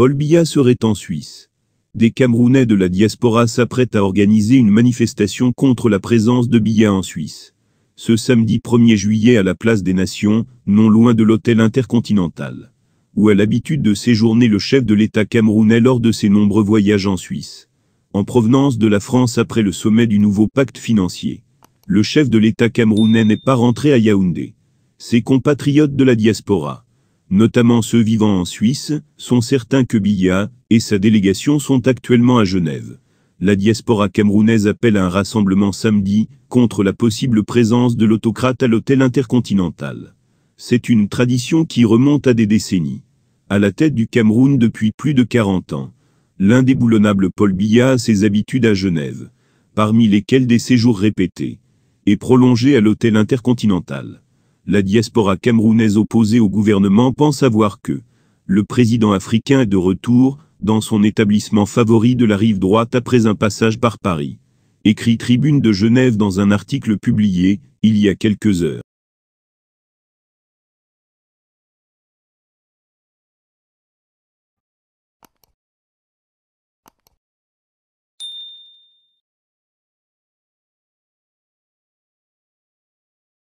Paul Biya serait en Suisse. Des Camerounais de la diaspora s'apprêtent à organiser une manifestation contre la présence de Biya en Suisse. Ce samedi 1er juillet à la place des Nations, non loin de l'hôtel intercontinental. Où a l'habitude de séjourner le chef de l'État camerounais lors de ses nombreux voyages en Suisse. En provenance de la France après le sommet du nouveau pacte financier. Le chef de l'État camerounais n'est pas rentré à Yaoundé. Ses compatriotes de la diaspora notamment ceux vivant en Suisse, sont certains que Billa et sa délégation sont actuellement à Genève. La diaspora camerounaise appelle à un rassemblement samedi contre la possible présence de l'autocrate à l'hôtel intercontinental. C'est une tradition qui remonte à des décennies. À la tête du Cameroun depuis plus de 40 ans, l'indéboulonnable Paul Biya a ses habitudes à Genève, parmi lesquelles des séjours répétés et prolongés à l'hôtel intercontinental la diaspora camerounaise opposée au gouvernement pense avoir que le président africain est de retour dans son établissement favori de la rive droite après un passage par Paris. Écrit Tribune de Genève dans un article publié il y a quelques heures.